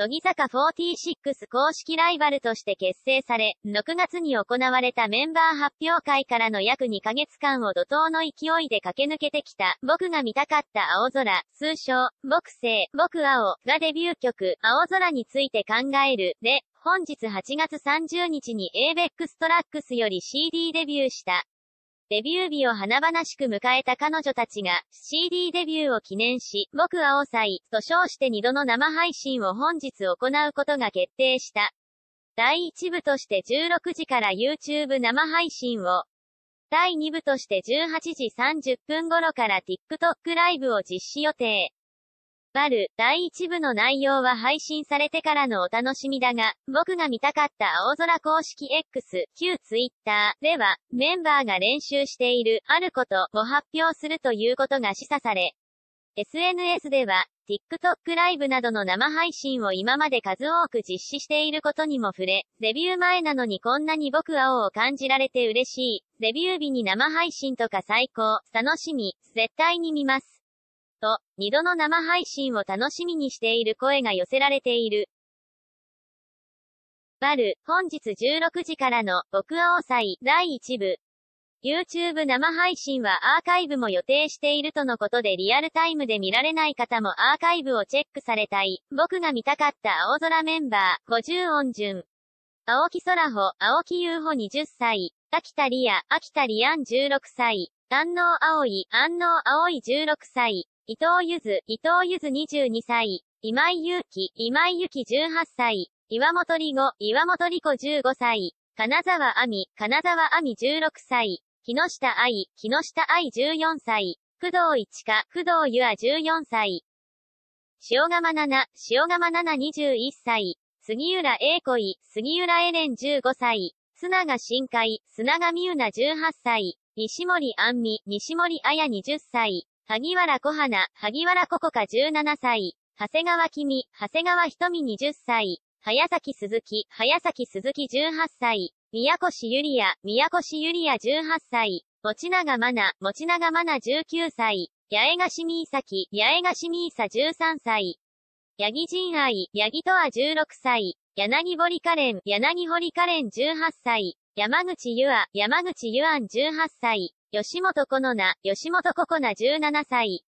乃木坂46公式ライバルとして結成され、6月に行われたメンバー発表会からの約2ヶ月間を怒涛の勢いで駆け抜けてきた、僕が見たかった青空、通称、僕星、僕青、がデビュー曲、青空について考える、で、本日8月30日に ABEX トラックスより CD デビューした、デビュー日を華々しく迎えた彼女たちが、CD デビューを記念し、僕は青祭と称して2度の生配信を本日行うことが決定した。第1部として16時から YouTube 生配信を、第2部として18時30分頃から TikTok ライブを実施予定。バル、第1部の内容は配信されてからのお楽しみだが、僕が見たかった青空公式 X、旧 Twitter では、メンバーが練習している、あることを発表するということが示唆され、SNS では、TikTok ライブなどの生配信を今まで数多く実施していることにも触れ、デビュー前なのにこんなに僕青を感じられて嬉しい、デビュー日に生配信とか最高、楽しみ、絶対に見ます。と、二度の生配信を楽しみにしている声が寄せられている。バル、本日16時からの、僕王祭、第1部。YouTube 生配信はアーカイブも予定しているとのことでリアルタイムで見られない方もアーカイブをチェックされたい。僕が見たかった青空メンバー、50音順。青木空穂、青木優穂20歳、秋田リア、秋田リアン16歳。丹納葵、安納葵16歳、伊藤ゆず、伊藤ゆず22歳、今井祐希、今井祐希18歳、岩本里子、岩本里子15歳、金沢亜美、金沢亜美16歳、木下愛、木下愛14歳、工藤一花、工藤ゆあ14歳、塩釜七、塩釜七21歳、杉浦英子い、杉浦エレン15歳、砂が深海、砂が優うな18歳、西森安美、西森彩20歳、萩原小花、萩原ココカ17歳、長谷川君、長谷川瞳20歳、早崎鈴木、早崎鈴木18歳、宮越ゆりや、宮越ゆりや18歳、持永真奈、持永真奈19歳、八重樫美崎、八重樫美佐13歳、八木仁愛、八木とは16歳、柳堀カレン、柳堀カレン18歳、山口ゆあ、山口ゆあん18歳、吉本このな、吉本ここな17歳。